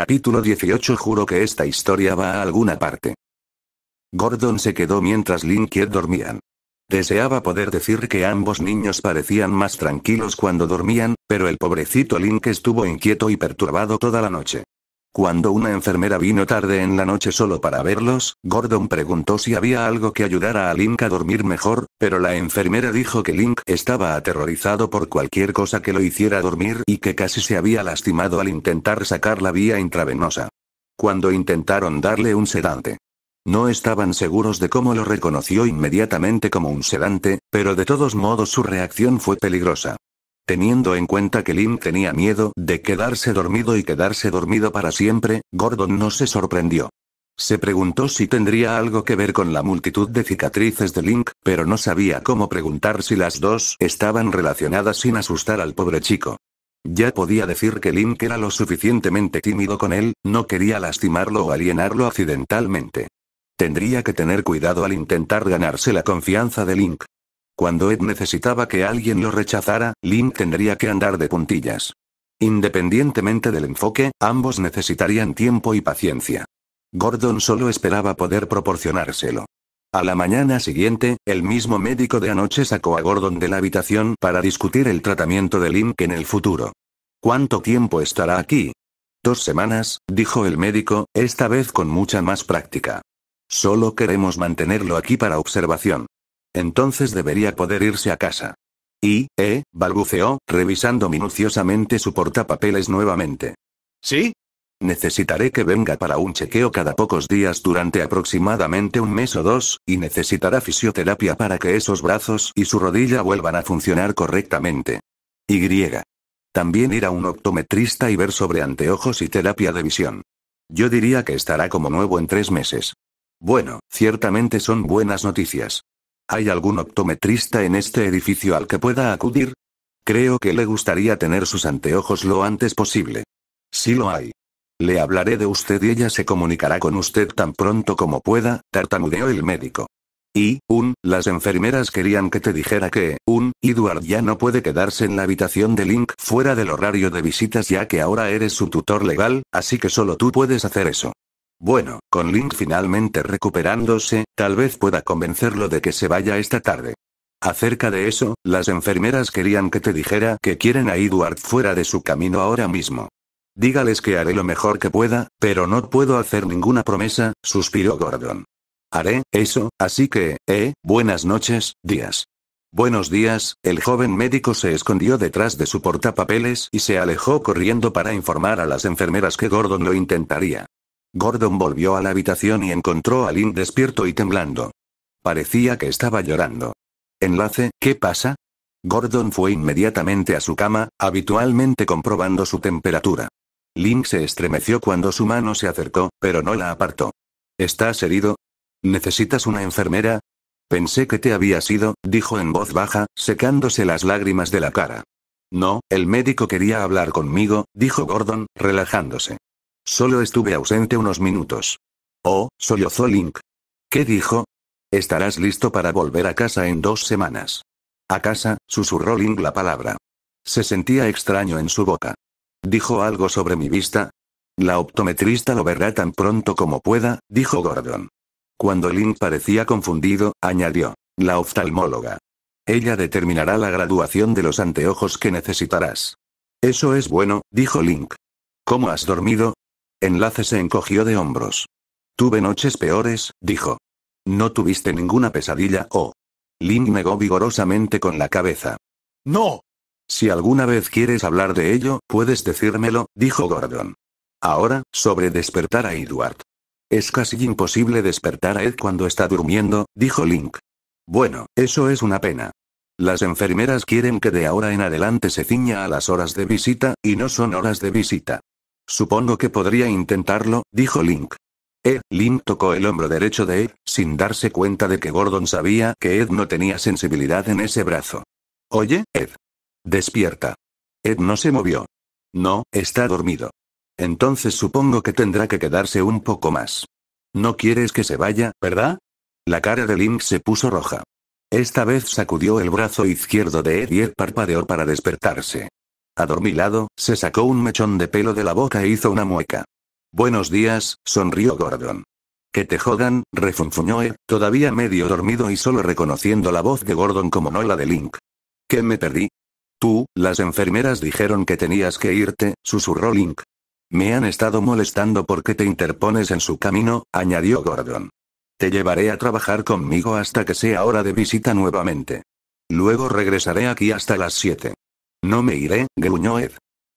Capítulo 18 Juro que esta historia va a alguna parte. Gordon se quedó mientras Link y Ed dormían. Deseaba poder decir que ambos niños parecían más tranquilos cuando dormían, pero el pobrecito Link estuvo inquieto y perturbado toda la noche. Cuando una enfermera vino tarde en la noche solo para verlos, Gordon preguntó si había algo que ayudara a Link a dormir mejor, pero la enfermera dijo que Link estaba aterrorizado por cualquier cosa que lo hiciera dormir y que casi se había lastimado al intentar sacar la vía intravenosa. Cuando intentaron darle un sedante. No estaban seguros de cómo lo reconoció inmediatamente como un sedante, pero de todos modos su reacción fue peligrosa. Teniendo en cuenta que Link tenía miedo de quedarse dormido y quedarse dormido para siempre, Gordon no se sorprendió. Se preguntó si tendría algo que ver con la multitud de cicatrices de Link, pero no sabía cómo preguntar si las dos estaban relacionadas sin asustar al pobre chico. Ya podía decir que Link era lo suficientemente tímido con él, no quería lastimarlo o alienarlo accidentalmente. Tendría que tener cuidado al intentar ganarse la confianza de Link. Cuando Ed necesitaba que alguien lo rechazara, Link tendría que andar de puntillas. Independientemente del enfoque, ambos necesitarían tiempo y paciencia. Gordon solo esperaba poder proporcionárselo. A la mañana siguiente, el mismo médico de anoche sacó a Gordon de la habitación para discutir el tratamiento de Link en el futuro. ¿Cuánto tiempo estará aquí? Dos semanas, dijo el médico, esta vez con mucha más práctica. Solo queremos mantenerlo aquí para observación. Entonces debería poder irse a casa. Y, eh, balbuceó, revisando minuciosamente su portapapeles nuevamente. ¿Sí? Necesitaré que venga para un chequeo cada pocos días durante aproximadamente un mes o dos, y necesitará fisioterapia para que esos brazos y su rodilla vuelvan a funcionar correctamente. Y. También ir a un optometrista y ver sobre anteojos y terapia de visión. Yo diría que estará como nuevo en tres meses. Bueno, ciertamente son buenas noticias. ¿Hay algún optometrista en este edificio al que pueda acudir? Creo que le gustaría tener sus anteojos lo antes posible. Sí lo hay. Le hablaré de usted y ella se comunicará con usted tan pronto como pueda, tartamudeó el médico. Y, un, las enfermeras querían que te dijera que, un, Edward ya no puede quedarse en la habitación de Link fuera del horario de visitas ya que ahora eres su tutor legal, así que solo tú puedes hacer eso. Bueno, con Link finalmente recuperándose, tal vez pueda convencerlo de que se vaya esta tarde. Acerca de eso, las enfermeras querían que te dijera que quieren a Edward fuera de su camino ahora mismo. Dígales que haré lo mejor que pueda, pero no puedo hacer ninguna promesa, suspiró Gordon. Haré, eso, así que, eh, buenas noches, días. Buenos días, el joven médico se escondió detrás de su portapapeles y se alejó corriendo para informar a las enfermeras que Gordon lo intentaría. Gordon volvió a la habitación y encontró a Link despierto y temblando. Parecía que estaba llorando. Enlace, ¿qué pasa? Gordon fue inmediatamente a su cama, habitualmente comprobando su temperatura. Link se estremeció cuando su mano se acercó, pero no la apartó. ¿Estás herido? ¿Necesitas una enfermera? Pensé que te había sido, dijo en voz baja, secándose las lágrimas de la cara. No, el médico quería hablar conmigo, dijo Gordon, relajándose. Solo estuve ausente unos minutos. Oh, sollozó Link. ¿Qué dijo? Estarás listo para volver a casa en dos semanas. A casa, susurró Link la palabra. Se sentía extraño en su boca. ¿Dijo algo sobre mi vista? La optometrista lo verá tan pronto como pueda, dijo Gordon. Cuando Link parecía confundido, añadió. La oftalmóloga. Ella determinará la graduación de los anteojos que necesitarás. Eso es bueno, dijo Link. ¿Cómo has dormido? Enlace se encogió de hombros. Tuve noches peores, dijo. No tuviste ninguna pesadilla o... Oh. Link negó vigorosamente con la cabeza. No. Si alguna vez quieres hablar de ello, puedes decírmelo, dijo Gordon. Ahora, sobre despertar a Edward. Es casi imposible despertar a Ed cuando está durmiendo, dijo Link. Bueno, eso es una pena. Las enfermeras quieren que de ahora en adelante se ciña a las horas de visita, y no son horas de visita. Supongo que podría intentarlo, dijo Link. Eh, Link tocó el hombro derecho de Ed, sin darse cuenta de que Gordon sabía que Ed no tenía sensibilidad en ese brazo. Oye, Ed. Despierta. Ed no se movió. No, está dormido. Entonces supongo que tendrá que quedarse un poco más. No quieres que se vaya, ¿verdad? La cara de Link se puso roja. Esta vez sacudió el brazo izquierdo de Ed y Ed parpadeó para despertarse. Adormilado, se sacó un mechón de pelo de la boca e hizo una mueca. Buenos días, sonrió Gordon. Que te jodan, refunfuñó todavía medio dormido y solo reconociendo la voz de Gordon como no la de Link. ¿Qué me perdí? Tú, las enfermeras dijeron que tenías que irte, susurró Link. Me han estado molestando porque te interpones en su camino, añadió Gordon. Te llevaré a trabajar conmigo hasta que sea hora de visita nuevamente. Luego regresaré aquí hasta las 7. No me iré, gruñó Ed.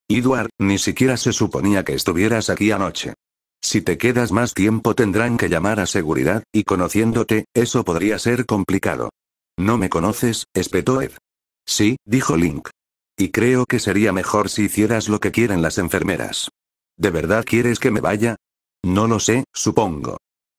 Edward, ni siquiera se suponía que estuvieras aquí anoche. Si te quedas más tiempo tendrán que llamar a seguridad, y conociéndote, eso podría ser complicado. No me conoces, espetó Ed. Sí, dijo Link. Y creo que sería mejor si hicieras lo que quieren las enfermeras. ¿De verdad quieres que me vaya? No lo sé, supongo.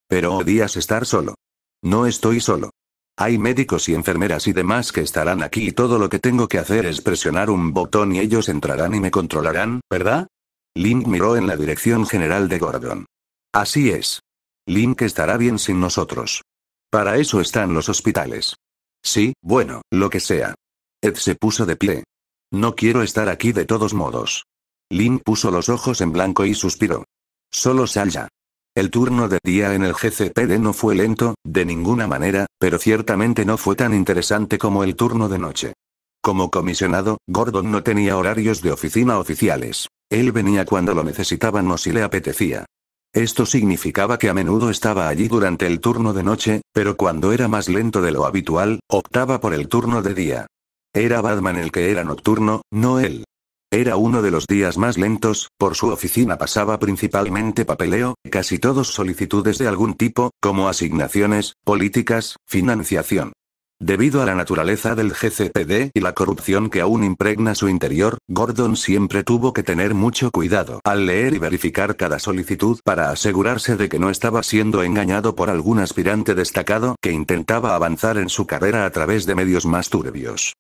Pero odias estar solo. No estoy solo. Hay médicos y enfermeras y demás que estarán aquí y todo lo que tengo que hacer es presionar un botón y ellos entrarán y me controlarán, ¿verdad? Link miró en la dirección general de Gordon. Así es. Link estará bien sin nosotros. Para eso están los hospitales. Sí, bueno, lo que sea. Ed se puso de pie. No quiero estar aquí de todos modos. Link puso los ojos en blanco y suspiró. Solo sal ya. El turno de día en el GCPD no fue lento, de ninguna manera, pero ciertamente no fue tan interesante como el turno de noche. Como comisionado, Gordon no tenía horarios de oficina oficiales. Él venía cuando lo necesitaban o si le apetecía. Esto significaba que a menudo estaba allí durante el turno de noche, pero cuando era más lento de lo habitual, optaba por el turno de día. Era Batman el que era nocturno, no él. Era uno de los días más lentos, por su oficina pasaba principalmente papeleo, casi todos solicitudes de algún tipo, como asignaciones, políticas, financiación. Debido a la naturaleza del GCPD y la corrupción que aún impregna su interior, Gordon siempre tuvo que tener mucho cuidado al leer y verificar cada solicitud para asegurarse de que no estaba siendo engañado por algún aspirante destacado que intentaba avanzar en su carrera a través de medios más turbios.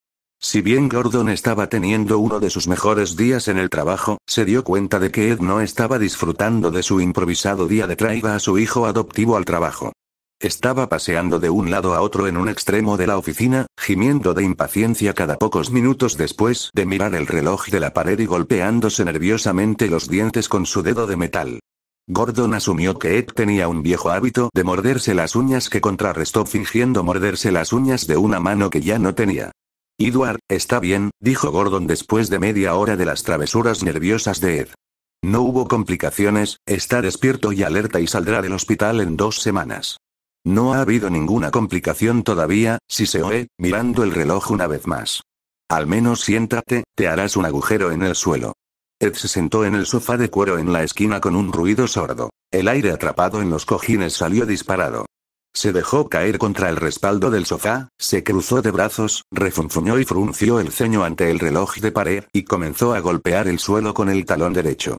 Si bien Gordon estaba teniendo uno de sus mejores días en el trabajo, se dio cuenta de que Ed no estaba disfrutando de su improvisado día de traiga a su hijo adoptivo al trabajo. Estaba paseando de un lado a otro en un extremo de la oficina, gimiendo de impaciencia cada pocos minutos después de mirar el reloj de la pared y golpeándose nerviosamente los dientes con su dedo de metal. Gordon asumió que Ed tenía un viejo hábito de morderse las uñas que contrarrestó fingiendo morderse las uñas de una mano que ya no tenía. Edward, está bien, dijo Gordon después de media hora de las travesuras nerviosas de Ed. No hubo complicaciones, está despierto y alerta y saldrá del hospital en dos semanas. No ha habido ninguna complicación todavía, si se oe, mirando el reloj una vez más. Al menos siéntate, te harás un agujero en el suelo. Ed se sentó en el sofá de cuero en la esquina con un ruido sordo. El aire atrapado en los cojines salió disparado. Se dejó caer contra el respaldo del sofá, se cruzó de brazos, refunfuñó y frunció el ceño ante el reloj de pared, y comenzó a golpear el suelo con el talón derecho.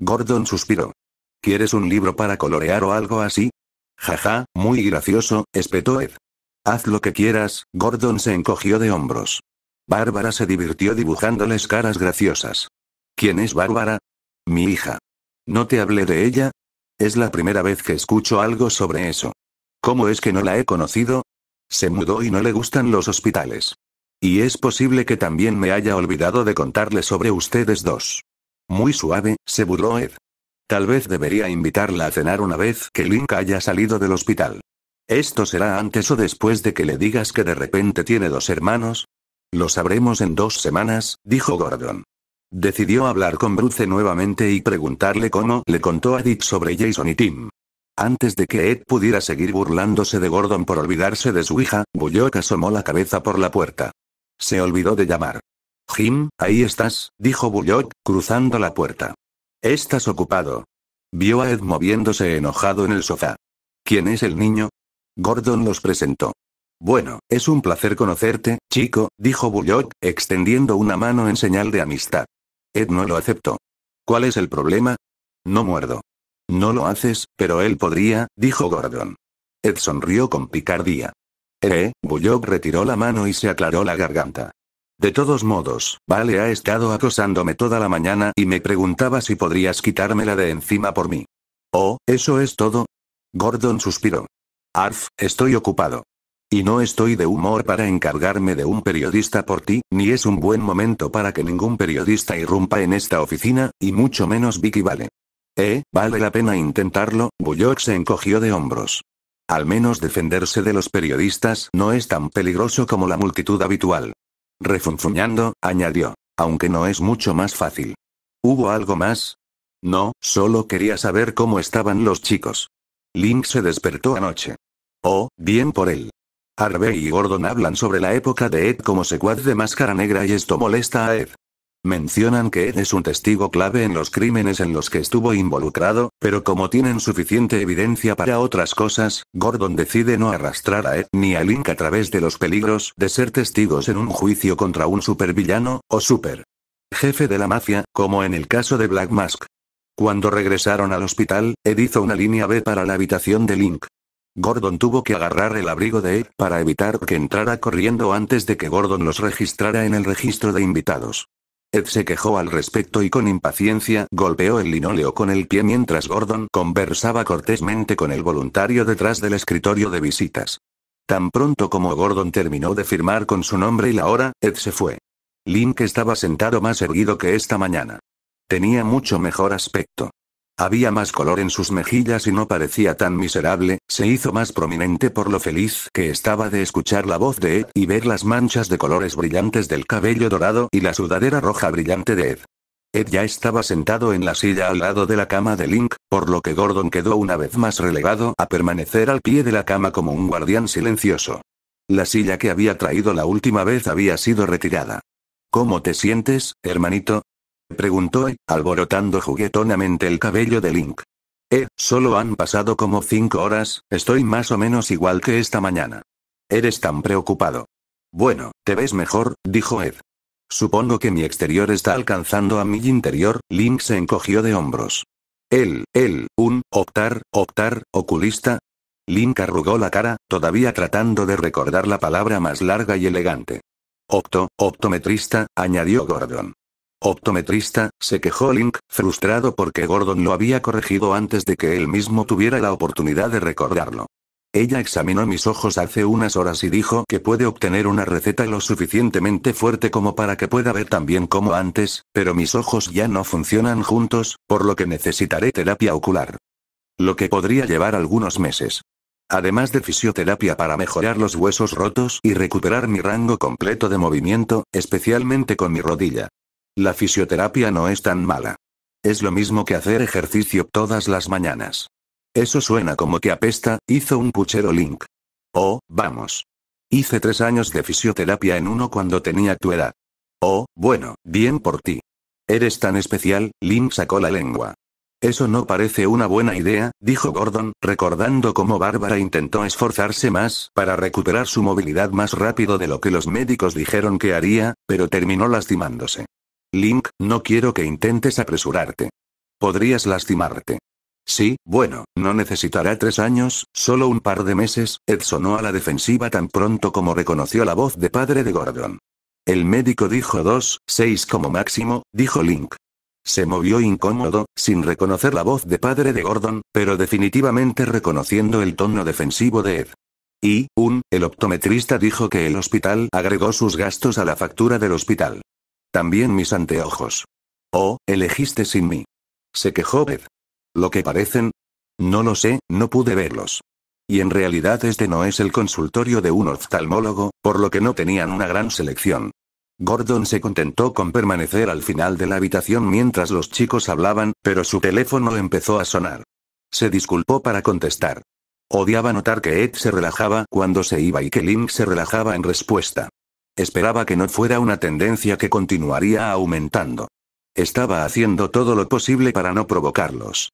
Gordon suspiró. ¿Quieres un libro para colorear o algo así? Jaja, muy gracioso, espetó Ed. Haz lo que quieras, Gordon se encogió de hombros. Bárbara se divirtió dibujándoles caras graciosas. ¿Quién es Bárbara? Mi hija. ¿No te hablé de ella? Es la primera vez que escucho algo sobre eso. ¿Cómo es que no la he conocido? Se mudó y no le gustan los hospitales. Y es posible que también me haya olvidado de contarle sobre ustedes dos. Muy suave, se burló Ed. Tal vez debería invitarla a cenar una vez que Link haya salido del hospital. ¿Esto será antes o después de que le digas que de repente tiene dos hermanos? Lo sabremos en dos semanas, dijo Gordon. Decidió hablar con Bruce nuevamente y preguntarle cómo le contó a Dick sobre Jason y Tim. Antes de que Ed pudiera seguir burlándose de Gordon por olvidarse de su hija, Bullock asomó la cabeza por la puerta. Se olvidó de llamar. Jim, ahí estás, dijo Bullock, cruzando la puerta. Estás ocupado. Vio a Ed moviéndose enojado en el sofá. ¿Quién es el niño? Gordon los presentó. Bueno, es un placer conocerte, chico, dijo Bullock, extendiendo una mano en señal de amistad. Ed no lo aceptó. ¿Cuál es el problema? No muerdo. No lo haces, pero él podría, dijo Gordon. Ed sonrió con picardía. Eh, Bullock retiró la mano y se aclaró la garganta. De todos modos, Vale ha estado acosándome toda la mañana y me preguntaba si podrías quitármela de encima por mí. Oh, ¿eso es todo? Gordon suspiró. Arf, estoy ocupado. Y no estoy de humor para encargarme de un periodista por ti, ni es un buen momento para que ningún periodista irrumpa en esta oficina, y mucho menos Vicky Vale. Eh, vale la pena intentarlo, Bullock se encogió de hombros. Al menos defenderse de los periodistas no es tan peligroso como la multitud habitual. Refunfuñando, añadió, aunque no es mucho más fácil. ¿Hubo algo más? No, solo quería saber cómo estaban los chicos. Link se despertó anoche. Oh, bien por él. Harvey y Gordon hablan sobre la época de Ed como secuaz de máscara negra y esto molesta a Ed. Mencionan que Ed es un testigo clave en los crímenes en los que estuvo involucrado, pero como tienen suficiente evidencia para otras cosas, Gordon decide no arrastrar a Ed ni a Link a través de los peligros de ser testigos en un juicio contra un supervillano, o super jefe de la mafia, como en el caso de Black Mask. Cuando regresaron al hospital, Ed hizo una línea B para la habitación de Link. Gordon tuvo que agarrar el abrigo de Ed para evitar que entrara corriendo antes de que Gordon los registrara en el registro de invitados. Ed se quejó al respecto y con impaciencia golpeó el linóleo con el pie mientras Gordon conversaba cortésmente con el voluntario detrás del escritorio de visitas. Tan pronto como Gordon terminó de firmar con su nombre y la hora, Ed se fue. Link estaba sentado más erguido que esta mañana. Tenía mucho mejor aspecto. Había más color en sus mejillas y no parecía tan miserable, se hizo más prominente por lo feliz que estaba de escuchar la voz de Ed y ver las manchas de colores brillantes del cabello dorado y la sudadera roja brillante de Ed. Ed ya estaba sentado en la silla al lado de la cama de Link, por lo que Gordon quedó una vez más relegado a permanecer al pie de la cama como un guardián silencioso. La silla que había traído la última vez había sido retirada. ¿Cómo te sientes, hermanito? preguntó, alborotando juguetonamente el cabello de Link. Eh, solo han pasado como cinco horas, estoy más o menos igual que esta mañana. Eres tan preocupado. Bueno, te ves mejor, dijo Ed. Supongo que mi exterior está alcanzando a mi interior, Link se encogió de hombros. El, él, un, optar, optar, oculista. Link arrugó la cara, todavía tratando de recordar la palabra más larga y elegante. Opto, optometrista, añadió Gordon. Optometrista, se quejó Link, frustrado porque Gordon lo había corregido antes de que él mismo tuviera la oportunidad de recordarlo. Ella examinó mis ojos hace unas horas y dijo que puede obtener una receta lo suficientemente fuerte como para que pueda ver tan bien como antes, pero mis ojos ya no funcionan juntos, por lo que necesitaré terapia ocular. Lo que podría llevar algunos meses. Además de fisioterapia para mejorar los huesos rotos y recuperar mi rango completo de movimiento, especialmente con mi rodilla. La fisioterapia no es tan mala. Es lo mismo que hacer ejercicio todas las mañanas. Eso suena como que apesta, hizo un puchero Link. Oh, vamos. Hice tres años de fisioterapia en uno cuando tenía tu edad. Oh, bueno, bien por ti. Eres tan especial, Link sacó la lengua. Eso no parece una buena idea, dijo Gordon, recordando cómo Bárbara intentó esforzarse más para recuperar su movilidad más rápido de lo que los médicos dijeron que haría, pero terminó lastimándose. Link, no quiero que intentes apresurarte. Podrías lastimarte. Sí, bueno, no necesitará tres años, solo un par de meses, Ed sonó a la defensiva tan pronto como reconoció la voz de padre de Gordon. El médico dijo dos, seis como máximo, dijo Link. Se movió incómodo, sin reconocer la voz de padre de Gordon, pero definitivamente reconociendo el tono defensivo de Ed. Y, un, el optometrista dijo que el hospital agregó sus gastos a la factura del hospital también mis anteojos. Oh, elegiste sin mí. Se quejó Ed. ¿Lo que parecen? No lo sé, no pude verlos. Y en realidad este no es el consultorio de un oftalmólogo, por lo que no tenían una gran selección. Gordon se contentó con permanecer al final de la habitación mientras los chicos hablaban, pero su teléfono empezó a sonar. Se disculpó para contestar. Odiaba notar que Ed se relajaba cuando se iba y que Link se relajaba en respuesta. Esperaba que no fuera una tendencia que continuaría aumentando. Estaba haciendo todo lo posible para no provocarlos.